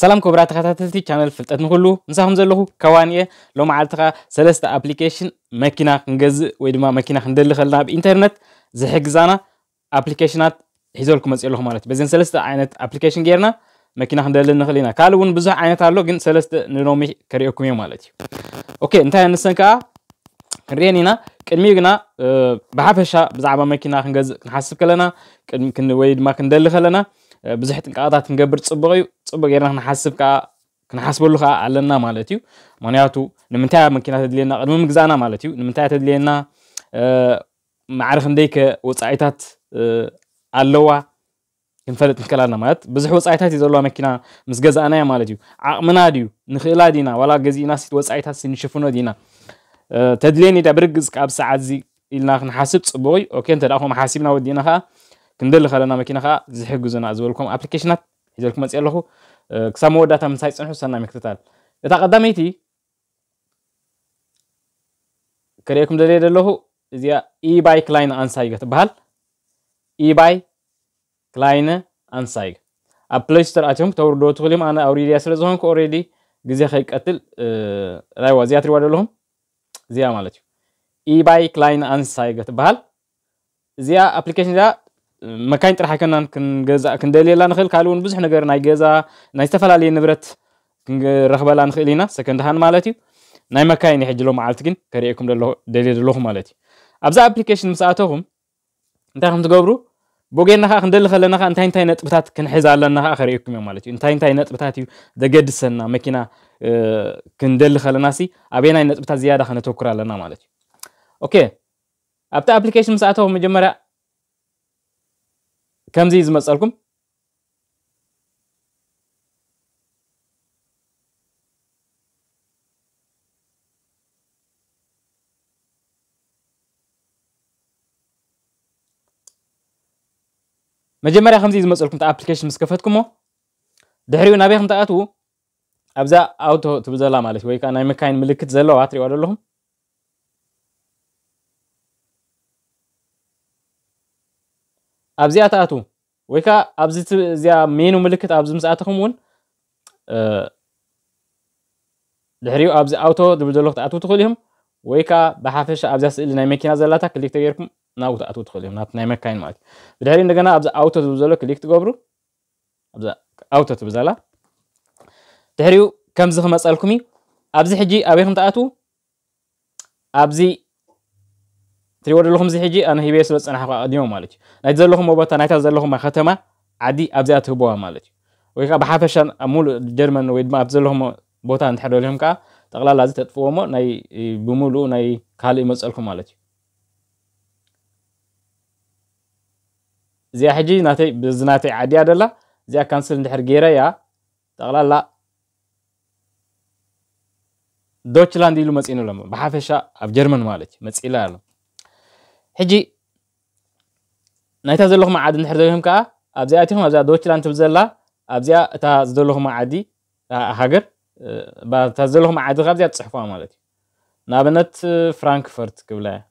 سلام كبرى تخاتاتي channel فلتات مخلو نساهم زلوه كوانيه لو معالتها سلسة application ماكينة نجز ويدما ماكينة ندل خلنا بإنترنت زحق زانا applicationات حيزولكم مسئلهم مالت بزين سلسة عينة application غيرنا ماكينة ندل نخلينا كالون بزح عينة على لوجن سلسة نرومي كريوكم يوم مالتي أوكي انتهى نسنكا كريانينا ቅድሚኡ ግና ብሓፈሻ ብዛዕባ መኪና ክንገዝእ ክንሓስብ ከለና كن ويدما ክንደሊ خلنا ብዙሕ ጥንቃቐታት ክንገብር ፅቡቕ እዩ ፅቡቅ ጌርና ክንሓስብ ከዓ ክንሓስበሉ ከዓ ኣለና ማለት እዩ ምክንያቱ ንምንታይ መኪና ተድልየና ቅድሚ ምግዛእና ማለት እዩ ንምንታይ ተድልየና ማዕርፍ እንደይከ ወፃኢታት ኣለዋ ክንፈልጥ ንክእል ኣለና ማለት ብዙሕ ወፃኢታት እዩ ዘለዋ መኪና ምስ ገዛእናያ ማለት እዩ ዓቕምና ድዩ ንኽእላ ዲና ዋላ ገዚእና ወፃኢታት ንሽፍኖ ዲና ተድልየኒ ዳ ብርግፅ ካብ ሰዓት እዚ ኢልና ክንሓስብ ፅቡቅ እዩ ኦኬ እንተ ከምኡ ሓሲብና ወዲእና ከዓ ክንደሊ ከለና መኪና ከዓ ዝሕግዙና ዝበልኩም ኣፕሊኬሽናት ሒዘልኩም መፅእ ኣለኹ ክሳብ መወዳእታ ምሳይ ፅንሑ ሰና ምክትታል እታ ቀዳመይቲ ክሪአኩም ዘድየ ዘለኹ እዚኣ ኢባይ ክላይነ ኣንሳይገ ትበሃል ኢባይ ክላይነ ኣንሳይገ ኣብ ፕሌስተር ኣትዮም ተውርዶ ትኽእል እዮም ኣነ ኣውሪድያ ስለ ዝኮንኩ ኦሬዲ ግዜ ከይቀትል ራይዋ እዚኣ ትሪዋ ዘለኹም እዚኣ ማለት እዩ ኢባይ ክላይነ ኣንሳይገ ትበሃል እዚኣ ኣፕሊኬሽን እዚኣ መካይን ጥራሕ ኣይኮናን ክንደልየላ ንኽእል ካልእ እውን ብዙሕ ነገር ናይ ገዛ ናይ ዝተፈላለየ ንብረት ክንረኽበላ ንኽእል ኢና ሰከንድሃን ማለት እዩ ናይ መካይን እዩ ሎ መዓልቲ ግን ከሪእኩም ደልየ ዘለኹ ማለት እዩ ኣብዛ ኣፕሊኬሽን ምስ ኣተኹም እንታይ ከም ትገብሩ ብጎጌርና ከዓ ክንደሊ ከለና ከዓ እንታይ እንታይ ነጥብታት ክንሕዝ ኣለና ከዓ ከሪአኩም እዮም ማለት እዩ እንታይ እንታይ ነጥብታት እዩ ዘገድሰና መኪና ክንደሊ ከለና ሲ ኣበየናይ ነጥብታት ዝያዳ ክነተኩር ኣለና ማለት እዩ ኦኬ ኣብቲ ኣፕሊኬሽን ምስ ኣተኹም መጀመርያ كم زي زمسألكم መጀመርያ ከምዚ ዝመፀልኩም ኣፕሊኬሽን ምስ ከፈትኩሞ ድሕሪኡ ናበይ ከም ተኣትዉ ኣብዛ ኣውቶ ትብል ዘላ ማለት ወይ ከዓ ናይ መካይን ምልክት ዘለዋ ትሪእዋ ዘለኹም ኣብዚኣ ተኣቱ ወይ ከዓ ኣብዚ እዚኣ ሜኑ ምልክት ኣብዚ ምስ ኣተኹም እውን ድሕሪኡ ኣብዚ ኣውቶ ዝብል ዘሎ ክትኣትዉ ትኽእሉ እዮም ወይ ከዓ ብሓፈሻ ኣብዚኣ ስእሊ ናይ መኪና ዘላታ ክሊክ ተገይርኩም ናብኡ ተኣትዉ ትኽእሉ እዮም ናብቲ ናይ መካይን ማለት እዩ ብድሕሪ እንደገና ኣብዚ ኣውቶ ዝብል ዘሎ ክሊክ ትገብሩ ኣውቶ ትብል ዘላ ድሕሪኡ ከምዚ ክመፀልኩም እዩ ኣብዚ ሕጂ ኣበይ ከም ተኣትዉ ኣብዚ ትሪወድ ኣለኹም እዚ ሕጂ ኣነ ሂበየ ስለ ዝፀናሕካ ቀዲሞ ማለት እዩ ናይቲ ዘለኹም ቦታ ናይታ ዘለኹማ ከተማ ዓዲ ኣብዚኣ ትህብዋ ማለት እዩ ወይ ከዓ ብሓፈሻ ኣብ ሙሉእ ጀርመን ወይ ድማ ኣብቲ ዘለኹም ቦታ እንትሕደልዮም ከዓ ጠቕላላ እዚ ተጥፍዎ ሞ ናይ ብሙሉኡ ናይ ካልእ ይመፀልኩም ማለት እዩ እዚኣ ሕጂ ናተይ ብዚ ናተይ ዓድያ ደላ እዚኣ ካንስል እንድሕር ገይረ ያ ጠቕላላ ዶችላንድ ኢሉ መፂኑ ኣሎ ብሓፈሻ ኣብ ጀርመን ማለት እዩ መፂላ ኣሎ حجي نايت هذا لهم عاد نحرد لهم كا أبزي أتيهم أبزي دوتش لان تبزلا أبزي تا هذا لهم عاد هاجر بعد هذا لهم عاد غبزي تصحفوا مالتي نابنت فرانكفورت قبلها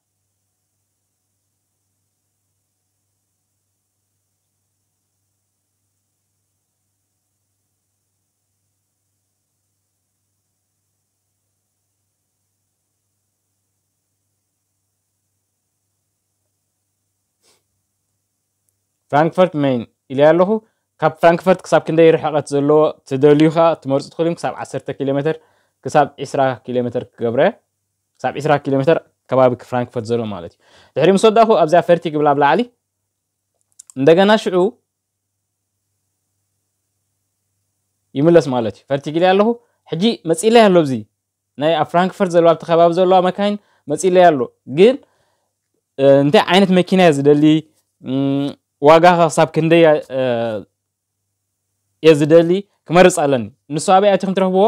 فرانكفورت مين إلي ألهو كاب فرانكفورت كساب كندا يروح تزلو زلو تدليوها تمرص تخليهم كساب 10 كيلومتر كساب 10 كيلومتر كبره كساب 10 كيلومتر كبابك فرانكفورت زلو مالتي دحري مسوداهو أبزا فرتي قبل أبلا علي ندقنا شعو يملس مالتي فرتي قلي ألهو حجي مسئلة هلو بزي ناي فرانكفورت زلو بتخباب زلو مكان مسئلة هلو قل انت عينت مكينة زدلي ዋጋ ክሳብ ክንደይ እየ ዝደሊ ክመርፅ ኣለኒ ንሱ ኣበይ ኣትኹም ትረኽብዎ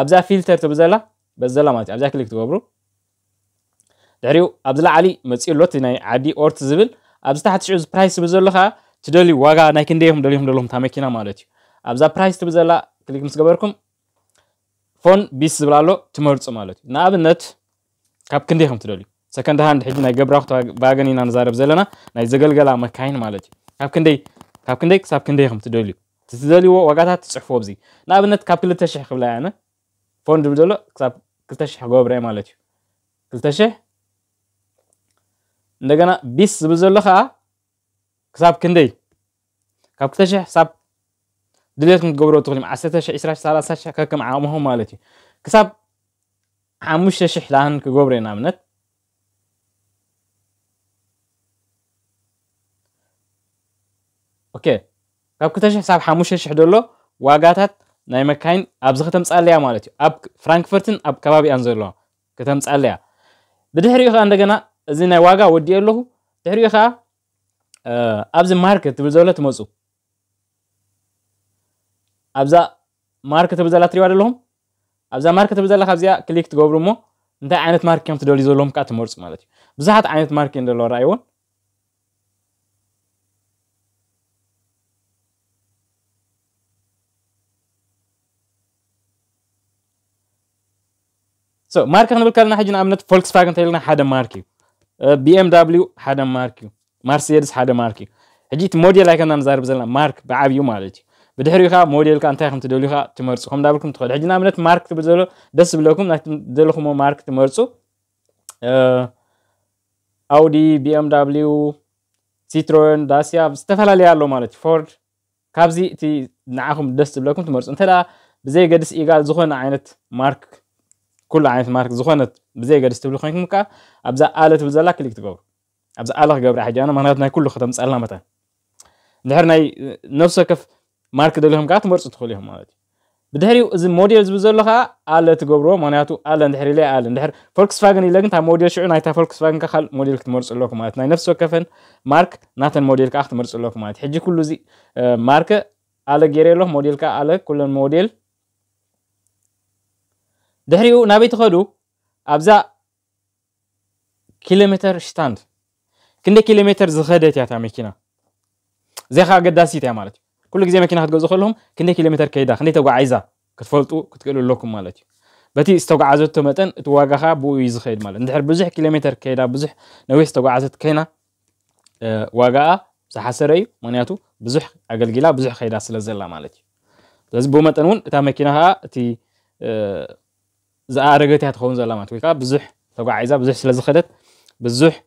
ኣብዛ ፊልተር ትብል ዘላ በዘላ ማለት እዩ ኣብዛ ክሊክ ትገብሩ ድሕሪኡ ኣብዚ ላዕሊ መፅኡ ኣሎ እቲ ናይ ዓዲ ኦርት ዝብል ኣብዚ ታሕቲ ሽዑ ፕራይስ ትብል ዘሎ ከዓ ትደልዩ ዋጋ ናይ ክንደይኹም ደልኹም ደለኹም ታ መኪና ማለት እዩ ኣብዛ ፕራይስ ትብል ዘላ ክሊክ ምስ ገበርኩም ፎን ቢስ ዝብል ኣሎ ትመርፁ ማለት እዩ ንኣብነት ካብ ክንደይኹም ትደልዩ ሰከንድ ሃንድ ሕጂ ናይ ገብራ ብኣገን ኢና ንዛረብ ዘለና ናይ ዘገልገላ መካይን ማለት እዩ ካብ ክንደይ ካብ ክንደይ ክሳብ ክንደይ ከም ትደልዩ እቲ ትደልይዎ ዋጋታት ትፅሕፍዎ ብዚ ንኣብነት ካብ 2,000 ክብላ ኣነ ፎንድ ብደሎ ክሳብ 2,000 ክገብረ እየ ማለት እዩ 2,000 እንደገና ቢስ ዝብል ዘሎ ከዓ ክሳብ ክንደይ ካብ 2,000 ክሳብ ድልየትኩም ትገብሮ ትኽእል እዮም 10,000 20,000 30,000 ከከም ዓቕምኹም ማለት እዩ ክሳብ 5,000 ላሃን ክገብረ እየ ንኣብነት ኦኬ ካብ 2,000 ክሳብ 5,000 ደሎ ዋጋታት ናይ መካይን ኣብዚ ከተምፃለያ ማለት እዩ ኣብ ፍራንክፈርትን ኣብ ከባቢኣን ዘለዋ ከተምፃለያ ብድሕሪኡ ከዓ እንደገና እዚ ናይ ዋጋ ወዲእ ኣለኹ ድሕሪኡ ከዓ ኣብዚ ማርኬት ትብል ዘሎ ትመፁ ኣብዛ ማርክ ትብል ዘላ ትሪዋ ዘለኹም ኣብዛ ማርክ ትብል ዘላ ካብዚኣ ክሊክ ትገብሩ እሞ እንታይ ዓይነት ማርክ እዮም ትደልዩ ዘለዎም ከዓ ትመርፁ ማለት እዩ ብዙሓት ዓይነት ማርክ እዮም ዘለዎ ረኣይዎን سو ماركه نقول كلنا حجنا امنت فولكس فاجن تيلنا حدا ماركي بي ام دبليو حدا ماركي مرسيدس حدا ماركي حجيت موديل لكن انا نزارب بزلنا مارك بعبيو مالتي بدحري خا موديل كان تاخم تدولي خا تمرصو هم دابلكم تخد حجنا امنت مارك تبزلو دس بلوكم ناك تدلخمو مارك تمرصو اودي بي ام دبليو سيترون داسيا استفلا لي يالو ማለት فورد كابزي تي እቲ دس بلوكم ዝብለኩም انت لا بزي قدس ايغال زخون عينت مارك كل عين في مارك زخنت بزي قد استبلو خنك مكا أبزا آلة بزلا كليك تقور أبزا آلة قبر حاجة أنا مهنات ناي كله ختم سألنا متى دهر ناي نفسه كف مارك دلهم كات مرس تخليهم مالتي بدهريو از موديل زبزلها آلة تقبرو مهناتو آلة دهري لي آلة دهر فولكس فاجن يلاقن تا موديل شو ناي تا فولكس فاجن كخل موديل كت مرس الله كمالت ناي نفسه كفن مارك ناتن موديل كات مرس الله كمالت حجي كل زي آه، مارك آلة جيري موديل كا آلة كل الموديل دهريو نبي تخلو أبزا كيلومتر ستاند كندا كيلومتر زخدت يا تامكينا زي خا قداسي تيا مالت كل جزء مكينا هتقول زخلهم كندا كيلومتر كيدا خنيت أقع عيزة كتفلتو كتقولوا لكم مالت بتي استوقع عزت تمتن تواجه خا بو يزخيد مالت ندهر بزح كيلومتر كيدا بزح نوي استوقع عزت كينا أه واجا سحسري منياتو بزح أقل جلا بزح خيدا سلزلا مالت لازم بو متنون تامكينا ها تي زأرجتها تخون زلامات ويكاب بزح توقع عيزة بزح سلازخ خدت بزح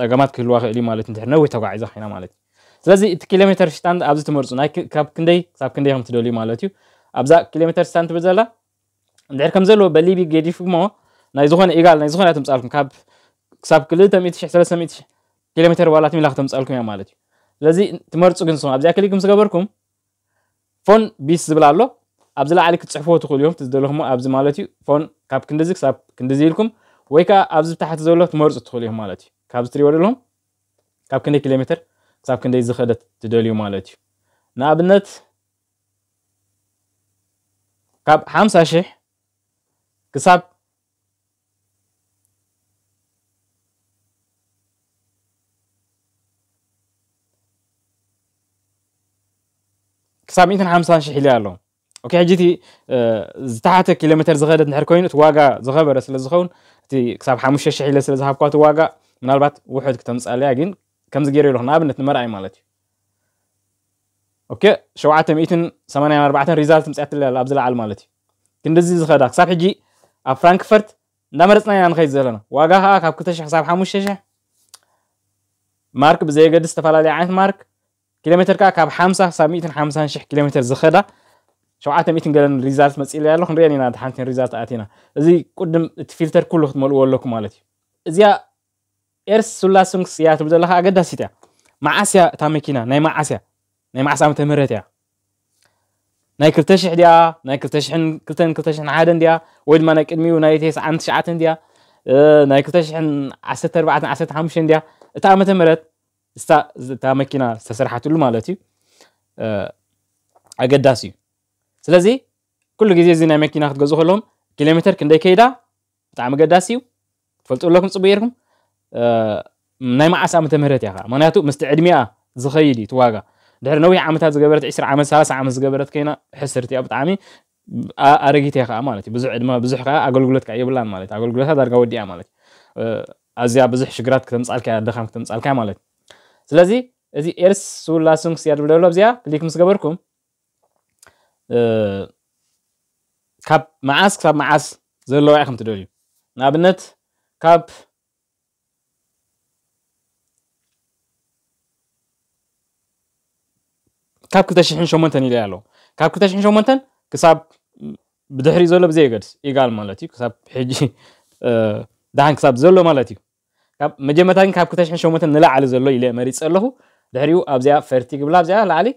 أجمعات كل واحد اللي مالت نتحرنا ويتوقع عيزة حينا مالت زلازي كيلومتر ستاند أبز تمرزون أي كاب كندي كاب كندي هم تدولي مالتيو أبز كيلومتر ستاند بزلا ندير كم زلو بلي بي جدي في ما نيزخون إيجال نيزخون أتمس ألكم كاب كاب كل تميت شح سلاس تميت كيلومتر ولا تميل أختمس ألكم يا مالتيو زلازي تمرزون كنسون أبز أكلي كم سكبركم فون بيس بلالو أبز عليك تصحفوه تقول يوم تزدلهم أبز مالتي فون كاب كندزك ساب كندزي لكم ويكا أبز تحت زولك تمرز تقوليهم مالتي كاب تري ورلهم كاب كندي كيلومتر ساب كندي زخدة تدولي مالتي نابنت كاب خمسة شيء كساب كساب مئتين خمسة شيء حليالهم اوكي حجي تي ዝተሓተ ኪሎ ሜትር ዝኸደት ንድሕር ኮይኑ እቲ ዋጋ ዝኸበረ ስለ ዝኸውን እቲ ክሳብ ሓሙሽተ ሽሕ ኢለ ስለ ዝሃብኳ እቲ ዋጋ ምናልባት ውሕድ ክተምፃልያ ግን ከምዚ ገይረ ኢለኹ ንኣብነት ንመርኣይ ማለት እዩ ኦኬ ሸውዓተ ሚእትን ሰማንያን ኣርባዕተን ሪዛልት ምፅያት ለ ኣብ ዝለዓል ማለት እዩ ግን እንደዚ ዝኸዳ ክሳብ ሕጂ ኣብ ፍራንክፈርት እንዳመረፅና ኢና ንኸይድ ዘለና ዋጋ ከዓ ካብ 2 ሽሕ ክሳብ 5 ሽሕ ማርክ ብዘየገድስ ዝተፈላለየ ዓይነት ማርክ ኪሎ ሜትር ከዓ ካብ 50 ክሳብ 150 ሽሕ ኪሎ ሜትር ዝኸዳ شعاعة ميتين قالن ريزالت مسئلة يالله خن رياني ناد حانتين ريزالت آتينا زي قدم تفلتر كله تملو لكم مالتي زي إرس سلا سونك سيات بدل لها أجدها سيتا مع آسيا تامكينا ناي مع آسيا ناي مع آسيا متمرت يا ناي كلتشح ديا ناي كلتشحن كلتن كلتشحن عادن ديا ويد ما ناي كدمي وناي تيس عن شعاتن ديا ناي ናይ 21415 ድያ እታ ዓመተ ምህረት እታ መኪና ዝተሰርሓትሉ ማለት እዩ ኣገዳሲ እዩ سلازي كل جزء زي مكينا خد جزء خلهم كيلومتر كندي كيدا تعمل قداسيو فلتقول لكم صبيركم ااا نايم عسى عم تمرت يا خا ما مناتو مستعدمية زخيدي تواجه دحر نوي عمتها زجبرت عشر عام سلاس عام زجبرت كينا حسرتي أبو تعمي أرجيت يا خا مالتي بزح عدمة بزح خا أقول قلت كأي بلان مالتي أقول قلت هذا أرجع ودي ااا أزيا بزح شجرات ألك يا دخان كتمسأل كا مالتي سلازي إذا ኤርስ سول ሱንክስ سيارة ድብለብሎ ኣብዚኣ ክሊክ ምስ ካብ መዓስ ክሳብ መዓስ ዘለዎ ኢኹም ትደልዩ ንኣብነት ካብ ካብ 208 ኢለ ኣለዎ ካብ 208 ክሳብ ብድሕሪ ዘሎ ብዘየገድስ ኢጋል ማለት እዩ ክሳብ ሕጂ ደሃን ክሳብ ዘሎ ማለት እዩ መጀመርታ ግን ካብ 208 ንላዕሊ ዘሎ ኢለ መሪፅ ኣለኹ ድሕሪኡ ኣብዚኣ ፈርቲ ግብላ ኣብዚኣ ላዕሊ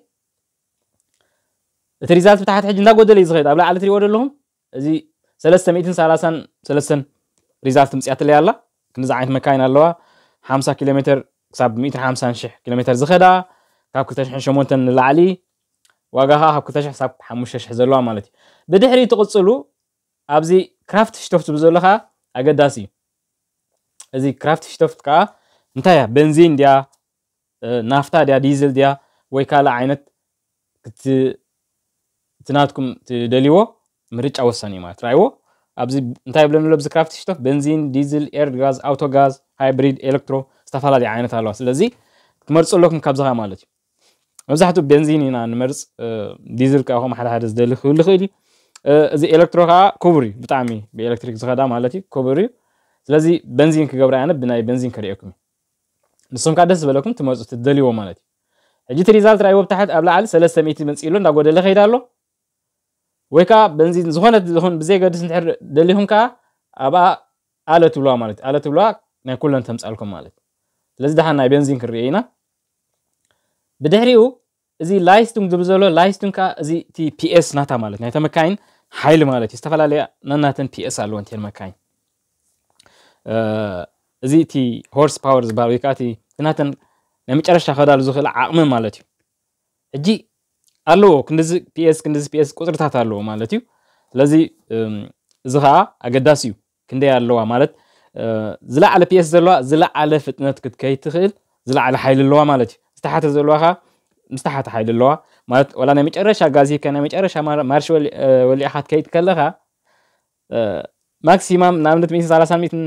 እቲ ሪዛልት ብታሕቲ ሕጂ እንዳጎደለ እዩ ዝኸይድ ኣብ ላዕሊ እትሪእዎ ዘለኹም እዚ 333 ሪዛልት ምፅያት ለያ ኣላ ክንዚ ዓይነት መካይን ኣለዋ 50 ኪሎ ሜትር ክሳብ 150,000 ኪሎ ሜትር ዝኸዳ ካብ 2008 ንላዕሊ ዋጋ ከዓ ካብ 2000 ክሳብ 5000 ዘለዋ ማለት እዩ ብድሕሪ ትቕፅሉ ኣብዚ ክራፍት ሽቶፍት ብዘሎ ከዓ ኣገዳሲ እዩ እዚ ክራፍት ሽቶፍት ከዓ እንታይ እያ በንዚን ድያ ናፍታ ድያ ዲዝል ድያ ወይ ካልእ ዓይነት تناتكم تدليوه مريج أوساني ما رأيوه أبزي نتايب لنا لبز كرافت شتوف بنزين ديزل إير غاز أوتو غاز هايبريد إلكترو استفالة دي عينة الله سلزي تمرس لكم كابزها مالتي مزحتو بنزين هنا نمرس ديزل كأخو محل هذا زدل خيل خيلي እዚ ኤሌክትሮ ከዓ ክቡር እዩ ብጣዕሚ ብኤሌክትሪክ ዝኸዳ ማለት እዩ ክቡር እዩ ስለዚ በንዚን ክገብራ ኣነ ብናይ በንዚን ከሪአኩም እዩ ንስም ከዓ ደስ ዝበለኩም ትመፁ ትደልይዎ ማለት እዩ ሕጂ እቲ ሪዛልት ራእይዎ ብታሕት ኣብ ላዕሊ ወይ ከዓ በንዚን ዝኾነ ዝኾን ብዘይገድስ እንድሕር ደሊኹም ከዓ ኣብኣ ኣለ ትብልዋ ማለት እዩ ኣለ ትብልዋ ናይ ኩለን ተምፃልኩም ማለት እዩ ስለዚ ድሓን ናይ ቤንዚን ክንሪኦ ኢና ብድሕሪኡ እዚ ላይስቱንግ ዝብል ዘሎ ላይስቱንግ ከዓ እዚ እቲ ፒኤስ ናታ ማለት ናይ ተመካይን ሓይሊ ማለት እዩ ዝተፈላለያ ነናተን ፒኤስ ኣለወን እትየን መካይን እዚ እቲ ሆርስ ፓወር ዝበሃል ወይ ከዓ እቲ ናተን ናይ መጨረሻ ከዳሉ ዝኽእል ዓቕሚ ማለት እዩ ሕጂ አለዎ ክንዲዚ ፒኤስ ክንዲዚ ፒኤስ ቁፅርታት ኣለዎ ማለት እዩ ስለዚ እዚ ከዓ ኣገዳሲ እዩ ክንደይ ኣለዋ ማለት ዝለዓለ ፒኤስ ዘለዋ ዝለዓለ ፍጥነት ክትከይድ ትኽእል ዝለዓለ ሓይሊ ኣለዋ ማለት እዩ ዝተሓተ ዘለዋ ከዓ ምስተሓተ ሓይሊ ኣለዋ ማለት ወላ ናይ መጨረሻ ጋዚከ ናይ መጨረሻ ማርሽ ወሊዕካ ትከይድ ከለካ ማክሲማም ንኣብነት 130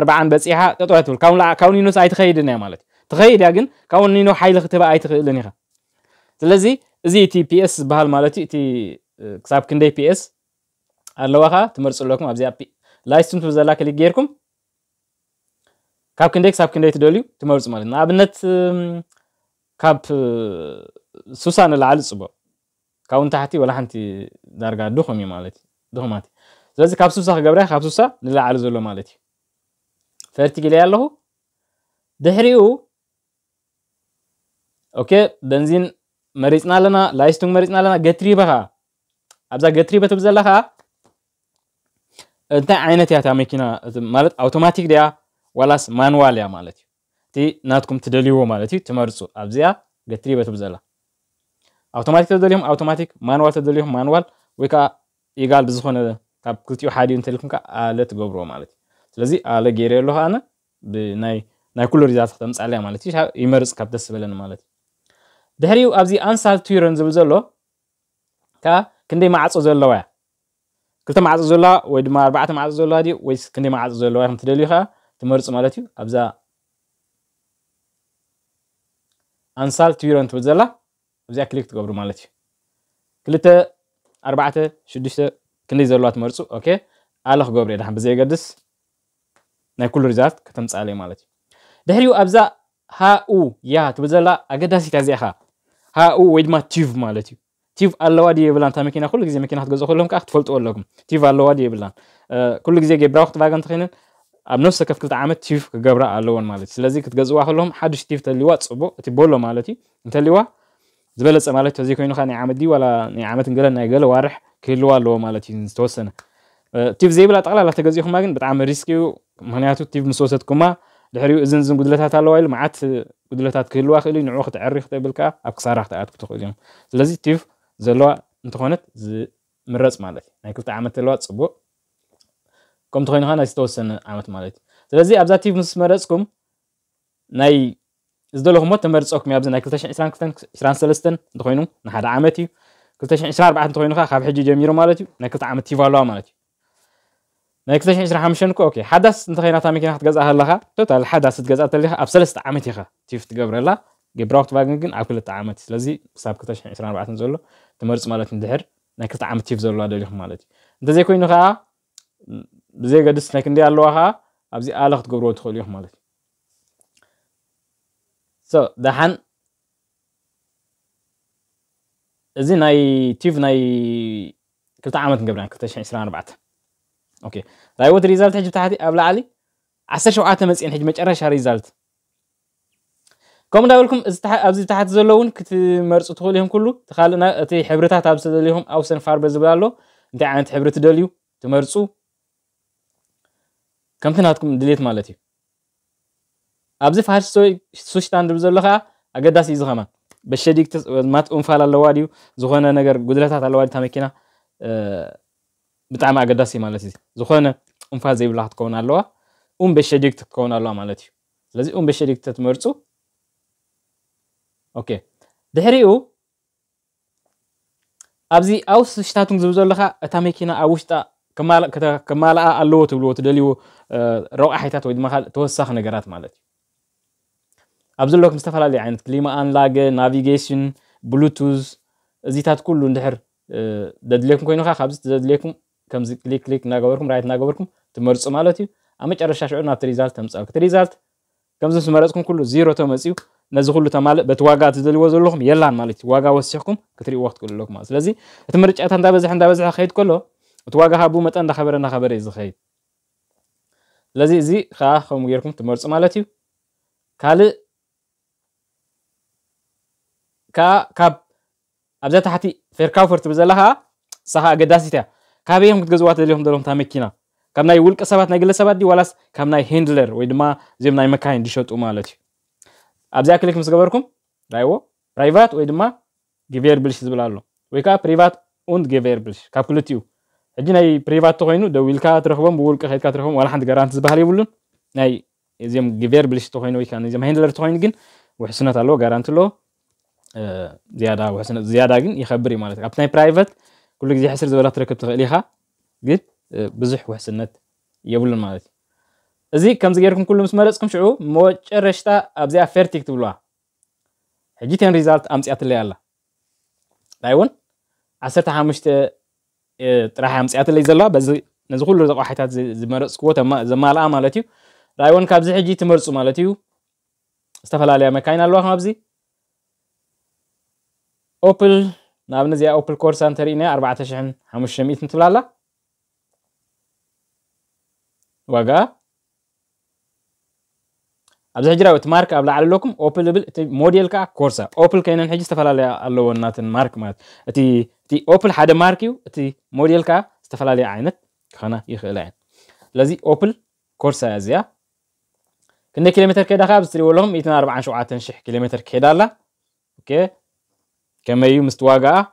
40 በፂሓ ጠጠው ትብል ካብ ኒኖስ ኣይትኸይድን እያ ማለት እዩ ትኸይድ እያ ግን ካብ ኒኖ ሓይሊ ክትህባ ኣይትኽእልን ኢኻ ስለዚ እዚ እቲ ፒኤስ ዝበሃል ማለት እዩ እቲ ክሳብ ክንደይ ፒኤስ ኣለዋ ከዓ ትመርፁ ኣለኩም ኣብዚኣ ላይስቱን ትብዘላ ክሊክ ጌርኩም ካብ ክንደይ ክሳብ ክንደይ ትደልዩ ትመርፁ ማለት እዩ ንኣብነት ካብ ስሳ ንላዕሊ ፅቡቅ ካብኡ ንታሕቲ ወላ ሓንቲ ዳርጋ ድኹም እዩ ማለት እዩ ድኹማት እዩ ስለዚ ካብ ስሳ ክገብርያ ካብ ስሳ ንላዕሊ ዘሎ ማለት እዩ ፈርቲ ግለየ ኣለኹ ድሕሪኡ ኦኬ በንዚን مريتنا لنا لايستون مريتنا لنا جتري بها أبزا جتري بتبزل لها أنت عينت يا تامكينا مالت أوتوماتيك ديا ولاس مانوال يا مالتي تي ناتكم تدليو مالتي تمرسو أبزيا جتري بتبزلها أوتوماتيك تدليهم أوتوماتيك مانوال تدليهم مانوال ويكا يقال بزخونة كاب كلتيو حادي انت لكم كآلة تقبرو مالتي سلازي آلة جيري له أنا بناي ناي كل رجال تختم سألي مالتي يمرس كاب دس بلن مالتي ድሕሪኡ ኣብዚ ኣንሳር ቱሮን ዝብል ዘሎ ከዓ ክንደይ ማዕፆ ዘለዋ እያ ክልተ ማዕፆ ዘለዋ ወይ ድማ ኣርባዕተ ማዕፆ ዘለዋ ድዩ ወይስ ክንደይ ማዕፆ ዘለዋ ከም ትደልዩ ከዓ ትመርፁ ማለት እዩ ኣብዛ ኣንሳር ቱሮን ትብል ዘላ ኣብዚኣ ክሊክ ትገብሩ ማለት እዩ ክልተ ኣርባዕተ ሽዱሽተ ክንደይ ዘለዋ ትመርፁ ኦኬ ኣለ ክገብሩ እየ ድሓ ብዘየገድስ ናይ ኩሉ ሪዛልት ከተምፃለዩ ማለት እዩ ድሕሪኡ ኣብዛ ሃኡ ያ ትብል ዘላ ኣገዳሲታ እዚኢኻ هاو ወይ ድማ ቲቭ ማለት እዩ ቲቭ ኣለዋ ድየ የብላን እታ መኪና ኩሉ ግዜ መኪና ክትገዝእ ከለኹም ከዓ ክትፈልጥዎ ኣለኩም ቲቭ ኣለዋ ድየ የብላን ኩሉ ግዜ ጌብራዊ ክትባገ እንተኮይነን ኣብ ነፍሲ ከፍክልቲ ዓመት ቲቭ ክገብራ ኣለዎን ማለት እዩ ስለዚ ክትገዝእዋ ከለኹም ሓዱሽ ቲቭ ተልይዋ ፅቡቅ እቲ ቦሎ ማለት እዩ እንተልይዋ ዝበለፀ ማለት እዩ እዚ ኮይኑ ከዓ ናይ ዓመት ዲ ዋላ ናይ ዓመት እንገለ ናይ ገለ ዋርሕ ክህልዋ ኣለዎ ማለት እዩ ዝተወሰነ ቲቭ ዘይብላ ጠቕላላ ተገዚኢኹማ ግን ብጣዕሚ ሪስኪ ምክንያቱ ቲቭ ምስ ወሰድኩማ دحري إذن زن قدلت هذا الوايل معت قدلت هذا كل واحد اللي نعوخ تعرخ تقبل كا أكسر راح تعرف تقوليهم لذي تيف زلوا انتخونت ز مرز مالك يعني كنت عملت الوقت صبو كم تخوين هنا استوسن عملت مالك لذي أبزات تيف مس مرزكم ناي زدلو هم تمرز أوكم يا أبزنا كلتاش إسران كتن إسران سلستن تخوينو نحدا عملتي كلتاش إسران بعد تخوينو خا خاب حجي جميرو مالتي نكلت عملتي فالوا مالتي ናይ 225 ኮ ኦኬ ሓዳስ እንተኸይናታ መኪና ክትገዝኣ ከለኻ ቶታል ሓዳስ ክትገዝኣ ተለኻ ኣብ ሰለስተ ዓመት ኢኻ ቲፍ ትገብረላ ጌብራውት ቫግን ግን ኣብ ክልተ ዓመት ስለዚ ክሳብ 224 ዘሎ ትመርፅ ማለት እንድሕር ናይ ክልተ ዓመት ቲፍ ዘለዋ ደሊኹም ማለት እዩ እንተዘይኮይኑ ከዓ ብዘይገድስ ናይ ክንደይ ኣለዋ ከዓ ኣብዚ ኣለ ክትገብርዎ ትኽእሉ ኢኹም ማለት እዩ ደሓን እዚ ናይ ቲቭ ናይ ክልተ ዓመት ንገብርና 224 اوكي رايوت ريزالت ሕጂ ብታሕቲ ኣብ ላዕሊ 17 መፂአን ሕጂ መጨረሻ ሪዛልት ከምኡ እንዳበልኩም ኣብዚ ብታሕቲ ዘሎ እውን ክትመርፁ ትኽእሉ እዮም ኩሉ ተካልእ እቲ ሕብርታት ኣብ ዝተደልዮም ኣውሰን ፋርበ ዝብል ኣሎ እንታይ ዓይነት ሕብሪ ትደልዩ ትመርፁ ከምቲ ናትኩም ድሌት ማለት እዩ ኣብዚ ፋሽ ሶሽታን ድብል ዘሎ ከዓ ኣገዳሲ እዩ ዝኸማ በሸዲግ ማት ኡንፋል ኣለዋ ድዩ ዝኾነ ነገር ጉድለታት ኣለዋ ድዩ እታ መኪና بتعم أقداسي مالتي زخنة أم فاز يبلا هتكون على أم بشديك تكون على مالتي لازم أم بشديك تتمرتو أوكي دهريو أبزي أوس شتاتون زبزول لها أتاميكينا أوشتا كمال كتا كمال ألو تبلو تدليو روح حيتات ويد مخال توسخ نجارات مالتي أبزول لك مستفلا لي عند كليما أن لاج نافيجيشن بلوتوث زيتات كلو ندهر دادليكم كوينو خا خابز تدليكم كم كليك كليك ناجوركم رايت ناجوركم تمرصوا مالتي أما ترشح شعور نات ريزالت تمسك تريزالت كم زوج مرزكم كله زيرو تمسيو نزخلو تمال بتواجع تدل وزلهم يلعن مالتي واجع وسيحكم كتري وقت كله لكم أصل لذي تمرج أتان دابزح دابزح خيد كله تواجع هابو متأن خبرنا خبر إذا خيد لذي زي خا خم غيركم تمرصوا مالتي كالي كا كاب أبزات حتي فيركاو فرت بزلها صح أجداسي تيا ካበየም ክትገዝዋ ተደልዮም ዘለኹም መኪና ካብ ናይ ውልቀ ሰባት ናይ ግለሰባት ድዩ ዋላስ ካብ ናይ ሄንድለር ወይ ድማ እዚኦም ናይ መካይን ድሸጡ ማለት እዩ ኣብዚኣ ክሊክ ምስ ገበርኩም ራይዎ ፕራይቫት ወይ ድማ ብልሽ ዝብል ኣሎ ወይ ከዓ ፕሪቫት ኡንድ ብልሽ ካብ ክልቲኡ ሕጂ ናይ ፕሪቫት ተኮይኑ ደው ኢልካ ትረክቦም ብውልቀ ከድካ ትረክቦም ዋላ ሓንቲ ጋራንቲ ዝበሃል የብሉን ናይ እዚኦም ብልሽ ተኮይኑ ወይ ከዓ ናይዚኦም ሄንድለር ተኮይኑ ግን ውሕስነት ኣለዎ ጋራንቲ ኣለዎ ዝያዳ ግን ይከብር እዩ ማለት እዩ ካብቲ ናይ ፕራይቨት ኩሉ ግዜ ሕስር ዝበለ ክትረክብ ትኽእል ኢኻ ግን ብዙሕ ውሕስነት የብሉን ማለት እዩ እዚ ከምዚ ጌርኩም ኩሉ ምስ መረፅኩም ሽዑ መጨረሽታ ኣብዚኣ ፌርቲክ ትብልዋ ሕጂ ተን ሪዛልት ኣምፅያ ትለይ ኣላ እንታይ እውን 15 ጥራሕ ኣምፅያ ትለይ ዘለዋ በዚ ነዚ ኩሉ ዘቕሓታት ዝመረፅክዎ ዘማልኣ ማለት እዩ ራይ እውን ካብዚ ሕጂ ትመርፁ ማለት እዩ ዝተፈላለያ መካይን ኣለዋ ከምዚ ኦፕል نعم نزيا أوبل كور سانترينا أربعة شحن همش مئة نتبلا لا وقا أبز هجرة وتمارك أبلا على لكم أوبل دبل تي موديل كا كورسا أوبل كينا نحج استفلا لي اللو الناتن مارك مات تي تي أوبل حدا ماركيو تي موديل كا استفلا لي عينت خنا يخلع لذي أوبل كورسا أزيا كنا كيلومتر كده خابس تري ولهم إثنين أربعة شو عاتن شح كيلومتر كده لا أوكي كمايو مستواغا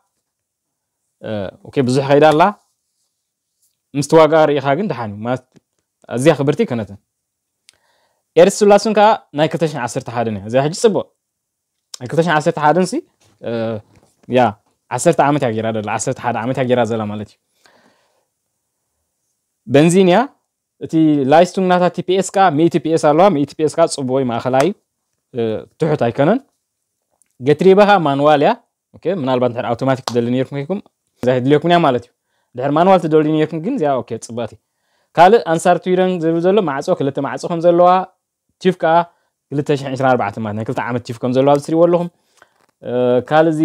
اه اوكي بزح خيدا لا مستواغا ري خاغن دحانو ما ازي خبرتي كانت ارسل لاسونكا نايكتاشن 10 تحادني ازي حج سبو نايكتاشن 10 تحادنسي اه يا 10 عامت ياغيرا دلا 10 تحاد عامت ياغيرا زلا مالتي بنزينيا تي لايستون ناتا تي بي اس كا مي تي بي اس الله مي تي بي اس كا صبوي ما خلاي تحت هاي جتري بها مانواليا ኦኬ ምናልባት ድሕር ኣውቶማቲክ ትደሊ ነርኩም ከይኩም እዛ የድልየኩን እያ ማለት እዩ ድሕር ማንዋል ትደልዩ ነርኩም ግን እዚኣ ኦኬ ፅብቕቲ ካልእ ኣንሳር ትዊደን ዝብል ዘሎ ማዕፆ ክልተ ማዕፆ ከም ዘለዋ ቲፍ ከዓ 2024 ማለት ናይ ክልተ ዓመት ቲፍ ከም ዘለዋ ዝትሪእዎ ኣለኹም ካልእ እዚ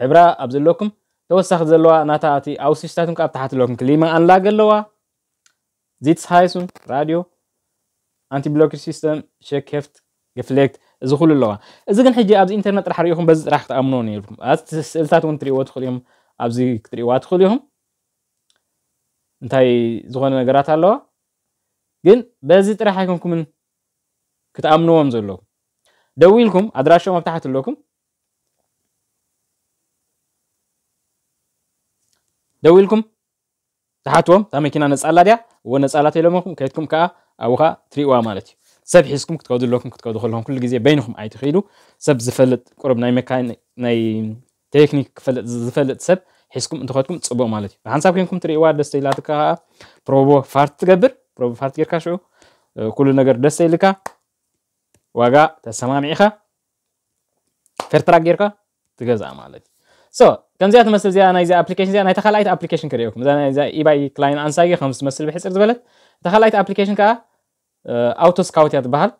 ሕብራ ኣብ ዘለኩም ተወሳኺ ዘለዋ ናታ እቲ ኣውሲስታትም ካብ ታሕቲ ኣለኩም ክሊማ ኣንላግ ኣለዋ ዚትስ ሃይሱን ራድዮ ኣንቲብሎክ ሲስተም ሸክ ሄፍት جفلكت እዚ ኩሉ ኣለዋ እዚ ግን ሕጂ ኣብዚ ኢንተርነት ጥራሕ ሪኢኹም በዚ ጥራሕ ክትኣምኖን የልኩም ኣቲ ስእልታት እውን ትሪእዎ ትኽእሉ እዮም ኣብዚ ክትሪእዋ ትኽእሉ ኢኹም እንታይ ዝኾነ ነገራት ኣለዋ ግን በዚ ጥራሕ ኣይኮንኩምን ክትኣምንዎም ዘለኩም ደው ኢልኩም ኣድራሾም ኣብ ታሕቲ ኣለኩም ደው ኢልኩም ተሓትዎም እታ መኪና ነፃላ ድያ እወ ነፃላ ተኢሎም ከይድኩም ከዓ ኣብኡ ከዓ ትሪእዋ ማለት እዩ سب حسكم كنت قادر لكم كنت قادر خلهم كل جزية بينهم عاي تخيلوا سب زفلت قرب ناي مكان ناي تكنيك فلت زفلت سب حسكم انتو خاتكم تصبوا مالتي فهان ساب كنكم تري وارد استيلاتك بروبو فارت تقبر بروبو فارت تقبر كاشو كل نقر دستيلك واقع تسمام إخا فرترا قيرك تقزع مالتي سو كم زيادة مثل زيادة أنا إذا أبليكيشن زيادة أنا تخلعت أبليكيشن كريوكم زيادة أنا إذا إيباي كلاين أنساقي خمس مثل بحسر زبالت تخلعت أبليكيشن كريوكم ኣውቶ ስካውት እያ ትበሃል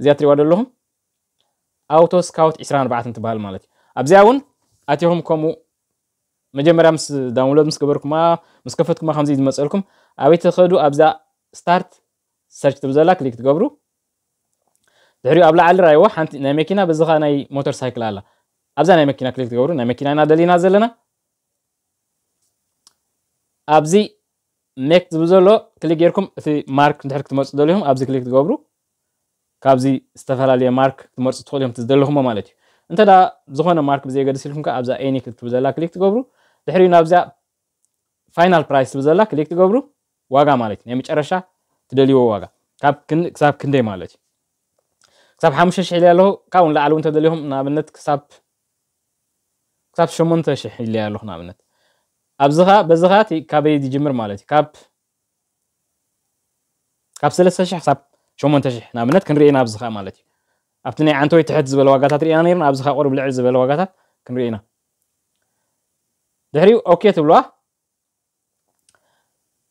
እዚኣ ትሪእዋ ዘለኹም ኣውቶ ስካውት 24 ትበሃል ማለት እዩ ኣብዚኣ እውን ኣትኹም ከምኡ መጀመርያ ምስ ዳውንሎድ ምስ ገበርኩማ ምስ ከፈትኩማ ከምዚ ዝመፀልኩም ኣበይ ትኸዱ ኣብዛ ስታርት ሰርች ትብ ዘላ ክሊክ ትገብሩ ድሕሪኡ ኣብ ላዕሊ ራይዎ ሓንቲ ናይ መኪና በዚ ከዓ ናይ ሞተር ሳይክል ኣላ ኣብዛ ናይ መኪና ክሊክ ትገብሩ ናይ መኪና ኢና ደሊና ዘለና ኣብዚ نكت بزولو كليك يركم في مارك نتحرك تمرس دوليهم أبزي كليك تقابرو كابزي استفهل عليا مارك تمرس تقوليهم تزدلهم مالتي انت دا زخوانا مارك بزي يقدس لكم كابزا اني كليك تبزولا كليك تقابرو دحرين أبزا final price تبزولا كليك تقابرو واقع مالتي نعمي ارشا تدليو واقع كاب كن... كساب كندي مالتي كساب حاموش شح اللي يالو كاون لعلو انت نابنت كساب كساب شمون تشح اللي يالو نابنت أبز خا بز كابي دي جمر مالتي كاب كاب سلسة شح حساب شو من تشح نابنت كنرينا أبز مالتي أبتني عن توي تحت زبل وقتات رينا نيرنا أبز قرب لعز زبل وقتات كنرينا دحريو أوكي تبلوا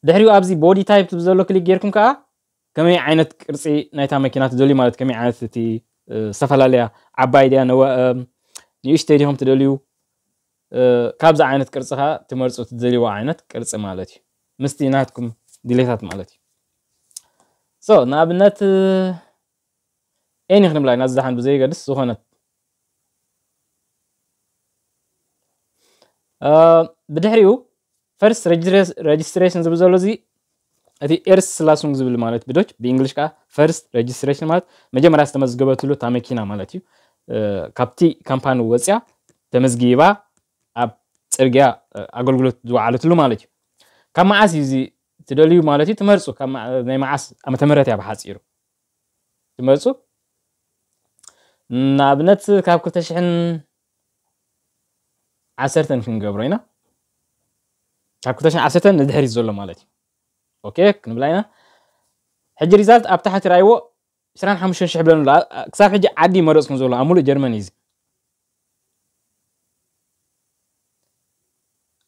دحريو أبزي بودي تايب تبزلو كليك جيركم كا كمي عينت كرسي نايتا مكينات دولي مالت كمي عينت تي آه، سفلاليا عبايديا نوا نيوش تيريهم تدوليو ካብዚ ዓይነት ቅርፂ ከዓ ትመርፁ ትደልይዎ ዓይነት ቅርፂ ማለት እዩ ምስቲ ናትኩም ድሌታት ማለት እዩ ንኣብነት ኤኒ ክንብላ ኢና ዝዳሓን ብዘይገድስ ዝኮነት ብድሕሪኡ ፈርስ ረጅስትሬሽን ዝብል ዘሎ እዚ እቲ ኤርስ ስላሱንግ ዝብል ማለት ብዶች ብእንግሊሽ ከዓ ፈርስት ረጅስትሬሽን ማለት መጀመርያ ዝተመዝገበትሉ እታ መኪና ማለት እዩ ካብቲ ካምፓኒ ወፅያ ተመዝጊባ ترجع أقول قلت دوا على تلو مالك كم معس يزي تدليو مالتي تمرسو كم نيم معس أما تمرت يا بحاس يرو تمرسو نابنت كاب كنت شحن عسرتن فين جبرينا كاب كنت شحن عسرتن ندهري زول مالتي أوكي كنبلاينا حجي ريزالت أبتحت رأيو سران حمشون شحبلن لا كسر حجي عادي مرس كنزول أمول جرمانيزي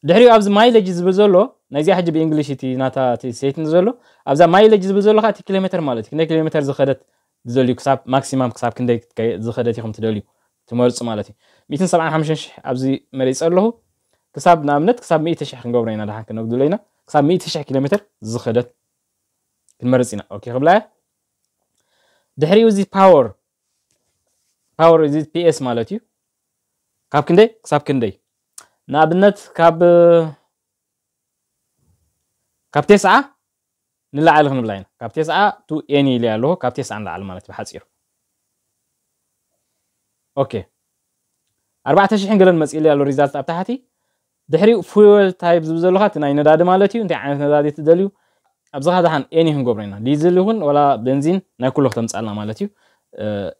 دهري أبز مايلجز بزولو نازي حاجة بإنجليش تي ناتا تي سيت نزولو أبز مايلجز بزولو خاتي كيلومتر مالت كندي كيلومتر زخدت زولي كساب ماكسيمم كساب كندي كي زخدت يخم تدولي تمارس مالتي ميتين سبعة حمشين ش أبزي مريس الله كساب نامنت كساب مئة شح نقبرينا ده حكنا بدولينا كساب مئة شح كيلومتر زخدت تمارسينا أوكي قبلها دهري وزي باور باور وزي بي إس مالتي كاب كندي كساب كندي نابنت كاب كاب تسعة نلعل هنا بلاين كاب تسعة تو إني اللي علوه كاب تسعة نلعل مالت بحاسير أوكي أربعة تشي حين قلن مسئلة اللي علو ريزالت أبتحتي دحري فويل تايب زبزلو خات ناي نداد مالتي ونتي عانت ندادي تدليو أبزغ هذا حان إني هنقو برينا ديزل هون ولا بنزين ناي كله ختم سألنا مالتي أه...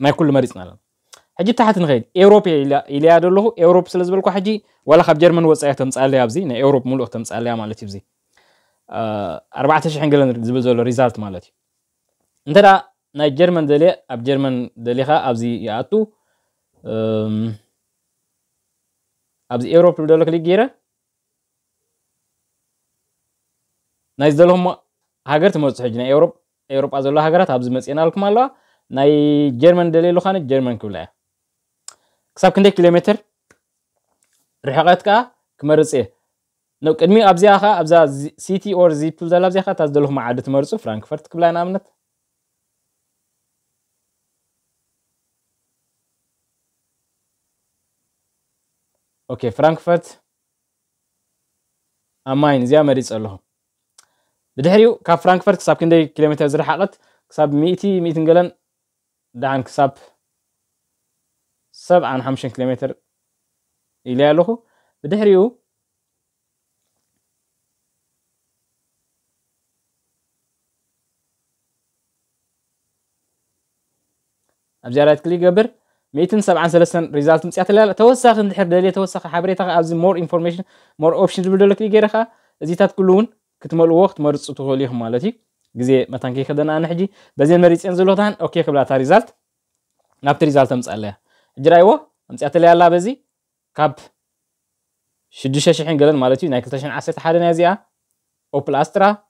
ناي كل مريس حجي تحت نغيد اوروبيا الى الى دلهو اوروب سلاز بالكو حجي ولا خب جرمن وصايه تمصال يا ابزي نا اوروب مولو تمصال يا مالتي ابزي 14 حين جلن زبل زول ريزالت مالتي انت دا نا جرمن دلي اب جرمن دلي خا ابزي ياتو ام ابزي اوروب دلوك لي غيره نايز دلهم هاجرت مصحج نا اوروب اوروبا زول هاجرات ابزي مصينا لكم الله ناي جرمن دلي لو جرمن كولا ክሳብ ክንደይ ኪሎ ሜትር ርሕቐት ከዓ ክመርፅ እየ ነው ቅድሚ ኣብዚኣ ከዓ ኣብዛ ሲቲ ኦር ዚ ትብል ዘላ ኣብዚኣ ከዓ እታ ዝደለኹም ዓዲ ትመርፁ ፍራንክፈርት ክብላ ንኣብነት ኦኬ ፍራንክፈርት ኣብ ማይን እዚኣ መሪፅ ኣለኹ ብድሕሪኡ ካብ ፍራንክፈርት ክሳብ ክንደይ ኪሎ ሜትር ዝረሓቐት ክሳብ 100 100 ገለን ዳዓን ክሳብ سبعة وحمشين كيلومتر إلى له بدحريو أبجارات كلي قبر ميتين سبعة سلسلة ريزالت مسيات لا توسخ ندحر دليل توسخ حبريتا أبزي مور إنفورميشن مور أوبشن تبدو لك يجي رخا زيتات كلون كتملو وقت مرتس تغليهم مالتي ግዜ መታንኪ ከደና ንሕጂ በዘን መሪፅን ዘሎታን ኦኬ ክብላታ ሪዛልት ናብቲ ريزالت مسألة جرايو أمسيات اللي الله بزي كاب شدشة شحن قالن مالتي نايكل تشن عسيت حدا زيها أوبل أسترا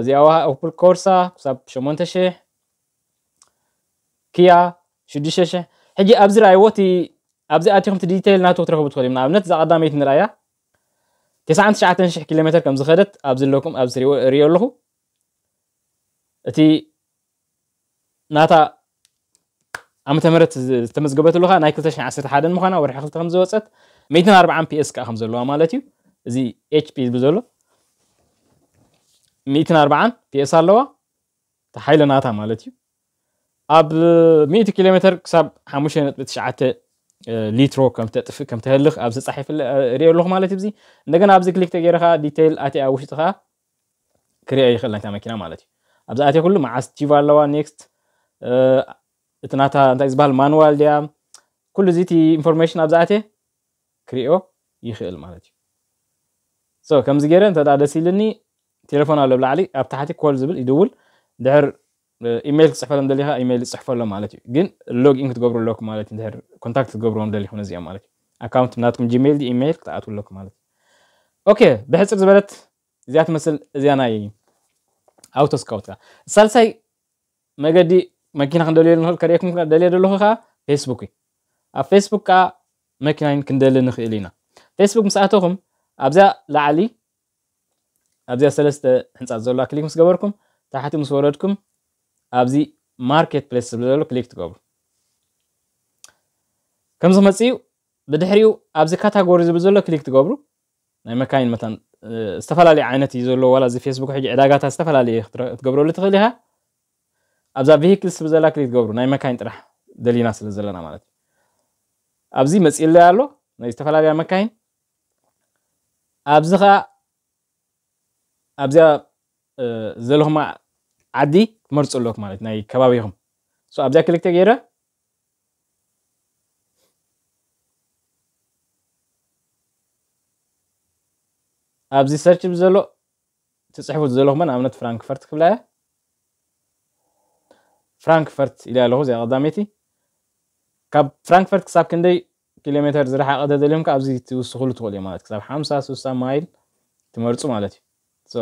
زيها أوبل كورسا كساب شمونت شح كيا شدشة شح حجي أبزي رايوتي أبزي أتيهم ديتيل ناتو تركب تقولي من عملت زعدامي تنرايا تسعة تسعة شح كيلومتر كم زخدت أبزي لكم ريو ريولهو أتي ناتا عم تمرت تمزجبت اللغة نايكل تشن عصير حادا مخانا ورح أخذ خمسة وسات ميتين أربعة أم بي إس كا خمسة اللغة مالتيو زي إتش بي بزولو ميتين أربعة بي إس اللغة تحيل ناتا مالتيو أب ميت كيلومتر كسب حموشة نت بتشعة ليترو كم تتف كم تهلق أبز صحيح الريال اللغة مالتيو زي نجنا أبز كليك تجيرها ديتيل أتي أوش تها كريا يخلنا كنا مكينا مالتيو أبز أتي كله مع ستيفا اللغة نيكست أه እቲ ናታ እንታይ ዝበሃል ማንዋል ድያ ኩሉ እዚ እቲ ኢንፎርሜሽን ኣብ ዝኣተ ክሪኦ ይኽእል ማለት እዩ ሶ ከምዚ ገይረ እንተ ደስ ኢልኒ ቴሌፎን ኣሎ ብላዕሊ ኣብ ታሕቲ ኮል ዝብል ይድውል ድሕር ኢሜይል ክፅሕፈሎም ደሊካ ኢሜይል ዝፅሕፈሎም ማለት እዩ ግን ሎግኢን ክትገብሩ ኣለኩም ማለት እዩ ድሕር ኮንታክት ክትገብርዎም ደሊኹም እዚኦም ማለት እዩ ኣካውንት ናትኩም ጂሜይል ኢሜይል ክትኣትውለኩም ማለት እዩ ኦኬ ብሕፅር ዝበለት እዚኣ ትመስል እዚኣ ናይ ኣውቶ ስካውትካ ሳልሳይ መገዲ ماكينا خندليل نهر كريك ممكن دليل له خا فيسبوكي فيسبوك كا ماكينا مكين لنا خيلينا فيسبوك مساعتهم أبزا لعلي أبزا سلسة حنصات زولا كليك مسجبركم تحت مسوردكم أبزي ماركت بليس زبلو كليك تقبل كم زمتسيو بدحريو أبزي كاتاجوري زبلو كليك تقبل تقبلو ናይ መካይን መታን ዝተፈላለየ ዓይነት እዩ ዘለዎ ዋላ እዚ ፌስቡክ ሕጂ استفلا لي تقبلوا ትኽእል ኢኻ أبزا vehicle سبزلا كريت غورو ناي مكان تراه دلينا سبزلا نامالت أبزي مسئلة علو ناي استفالة يا مكان أبزا خا أبزا زلهم عادي مرت سلوك مالت ناي كبابيهم سو أبزا كليك تغيره أبزي سيرش بزلو تصحيح بزلوهم أنا أمنت فرانكفورت كبلاه فرانكفورت إلى له زي قدامتي كاب فرانكفورت كساب كندي كيلومتر زرح قد دلهم كاب زي توصلوا تقول يا مالك كساب خمسة سوسة مايل تمرتوا مالتي so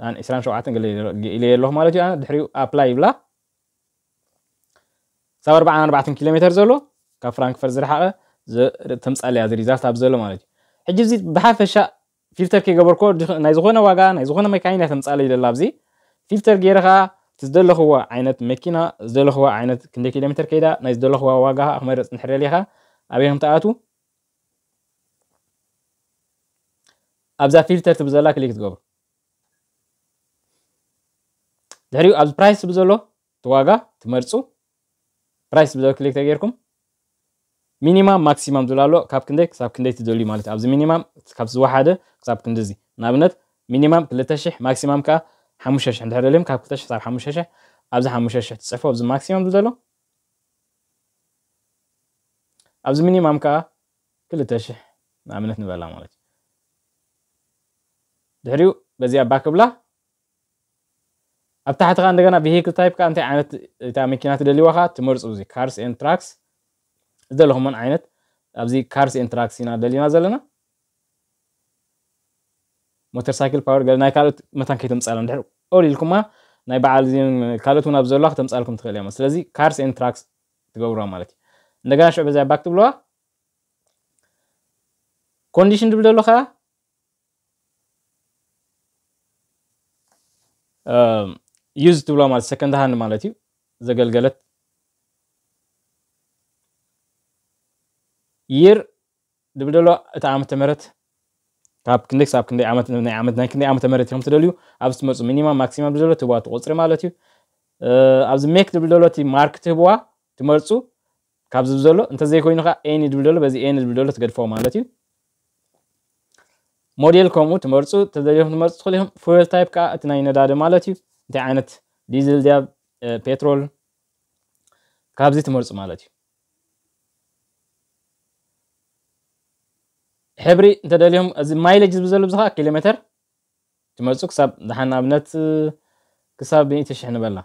أنا إسران شو عاتن قال إلى له مالتي أنا دحري أبلاي بلا سو أربعة أربعة كيلومتر زلو كاب فرانكفورت زرح تمس على هذا تاب زلو مالتي حجي زي بحافشة فيلتر كي جبركور نيزغونا واجا نايزغونا تمس على عليه للابزي فيلتر غيرها ዝደለኽዎ ዓይነት መኪና ዝደለኽዎ ዓይነት ክንደይ ኪሎ ሜትር ከይዳ ናይ ዝደለኽዋ ዋጋ ከዓ ክመርፅ ንሕረል ኢኻ ኣበይኹም ተኣቱ ኣብዛ ፊልተር ትብ ዘላ ክሊክ ትገብሩ ድሕሪኡ ኣብዚ ፕራይስ ትብ ዘሎ እቲ ዋጋ ትመርፁ ፕራይስ ትብ ዘሎ ክሊክ ተገይርኩም ሚኒማም ማክሲማም ዝብላ ኣሎ ካብ ክንደይ ክሳብ ክንደይ ትደልዩ ማለት እዩ ኣብዚ ሚኒማም ካብ ዝወሓደ ክሳብ ክንደዚ ንኣብነት ሚኒማም 2,000 ማክሲማም ከዓ ሓሙሽተ እንድሕር ደልዮም ካብ 2 ክሳብ ሓሙሽተ ኣብዚ ሓሙሽተ ትፅሕፎ ኣብዚ ማክሲመም ዘሎ ኣብዚ ሚኒማም ከዓ 2,000 ንኣብነት ንበላ ማለት እዩ ድሕሪኡ በዚኣ ባክ ብላ ኣብ ታሕቲ ከዓ እንደገና ቪሄክል ታይፕ ከዓ እንታይ ዓይነት እታ መኪና ትደልይዋ ከዓ ትመርፁ እዚ ካርስ ኤን ትራክስ ዝደለኹምን ዓይነት ኣብዚ ካርስ ኤን ትራክስ ኢና ደሊና ዘለና موتورسايكل باور قال ناي كالوت متان كيتم سال اندر اول لكم ناي بعال زين كالوت ونا بزول لاختم سالكم تخلي ما سلازي كارس ان تراكس تغورا مالتي نغانا شعب زي باك تبلوها كونديشن تبلو لخا يوز تبلو مالت سكند هاند مالتي زغل يير دبلو لو اتعامل تمرت ካብ ክንደይ ክሳብ ክንደይ ዓመት ናይ ዓመት ናይ ክንደይ ዓመት መሬት ኢኹም ትደልዩ ኣብ ዝትመፁ ሚኒማ ማክሲማ ብዝደሎ ትህዋ ትቁፅሪ ማለት እዩ ኣብዚ ሜክ ድብል ደሎ እቲ ማርክ ትህብዋ ትመርፁ ካብዚ ብዘሎ እንተዘይኮይኑ ከዓ ኤን ድብል ደሎ በዚ ኤን ድብል ደሎ ትገድፎ ማለት እዩ ሞዴል ከምኡ ትመርፁ ተዘሊኹም ትመርፁ ትኽእሉ ኢኹም ፉል ታይፕ ከዓ እቲ ናይ ነዳዲ ማለት እዩ እንታይ ዓይነት ዲዝል ድያ ፔትሮል ካብዚ ትመርፁ ማለት እዩ ሕብሪ እንተደልዮም እዚ ማይለጅ ዝበዘሉ ብዝኻ ኪሎ ሜትር ትመፁ ክሳብ ድሓን ኣብነት ክሳብ ብኢቲ ሽሕ ንበላ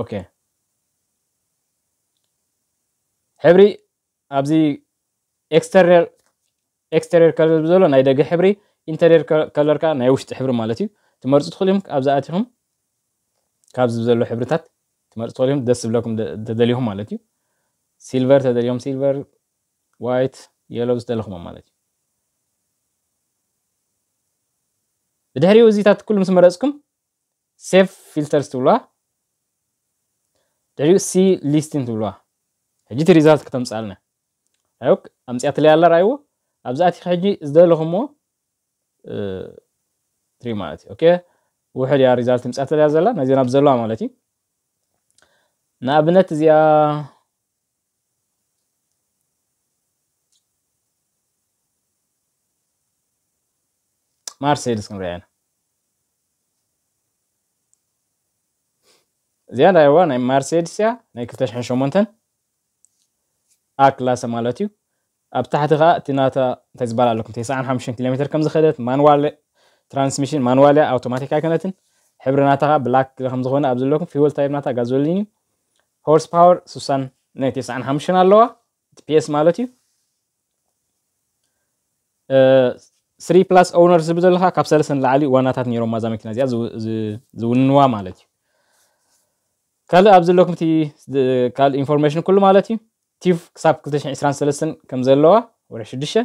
ኦኬ ሕብሪ ኣብዚ ኤክስተሪር ኤክስተሪር ከለር ብዘሎ ናይ ደገ ሕብሪ ኢንተሪር ከለር ከዓ ናይ ውሽጢ ሕብሪ ማለት እዩ ትመርፁ ትኽእሉ እዮም ካብዚ ኣትኹም ካብዚ ዘሎ ሕብርታት ትመርፁ ትኽእሉ እዮም ደስ ዝብለኩም ተደልኹም ማለት እዩ سيلفر هذا اليوم سيلفر وايت يلوز ده الخمام مالتي بدحري وزيتات كل مس مرزكم سيف فلترز تبلوا دحري سي ليستين تبلوا حجيت ريزالت سألنا ايوك أمس أتلي على رايو ابزاتي حجي زدلخمو اه تري مالتي اوكي وحد يا ريزالت مصات لي يازلا نزينا بزلوا مالتي نابنت زيا مرسيدس كن زيان زيادة يوا ناي مرسيدس يا ناي كفتش حن مونتن ا آه، كلاس مالاتيو اب آه، تحت غا تناتا تزبال لكم 95 كيلومتر كم زخدت مانوال ترانسميشن مانوال اوتوماتيك كانتن حبر ناتا بلاك رقم زخونا ابزل لكم فيول تايب ناتا غازولين هورس باور 60 ناي 95 ኣለዋ ፒኤስ ማለት مالاتيو 3 ፕላስ ኦውነር ዝብል ዘለካ ካብ ሰለስተ ንላዕሊ ዋናታት ነይሮማ እዛ መኪና እዚኣ ዝውንንዋ ማለት እዩ ካልእ ኣብ ዘለኩም እቲ ካልእ ኢንፎርሜሽን ኩሉ ማለት እዩ ቲቭ ክሳብ 223 ከም ዘለዋ ወርሒ 6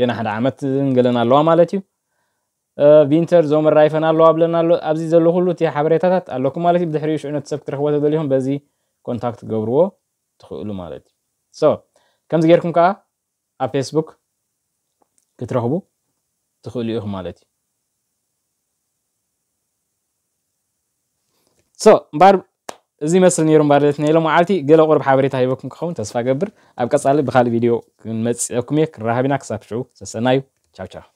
ገና ሓደ ዓመት ንገለና ኣለዋ ማለት እዩ ቪንተር ዞመን ራይፈን ኣለዋ ብለና ኣሎ ኣብዚ ዘሎ ኩሉ እቲ ሓበሬታታት ኣለኩም ማለት እዩ ብድሕሪኡ ሽዑ ነቲ ሰብ ክትረክቦ ተደሊኹም በዚ ኮንታክት ገብርዎ ትኽእሉ ማለት እዩ ሶ ከምዚ ጌርኩም ከዓ ኣብ ፌስቡክ ክትረኽቡ ትኽእሉ ኢኹም ማለት እዩ ሶ እምበር እዚ መስሊ ነይሩ እምባርለት ናይሎም መዓልቲ ገለ ቁርብ ሓበሬታ ሂበኩም ክኸውን ተስፋ ገብር ኣብ ቀፃሊ ብካልእ ቪድዮ ክንመፅአኩም እየ ክንራኸብ ኢና ክሳብ ሽዑ ዘሰና እዩ ቻውቻው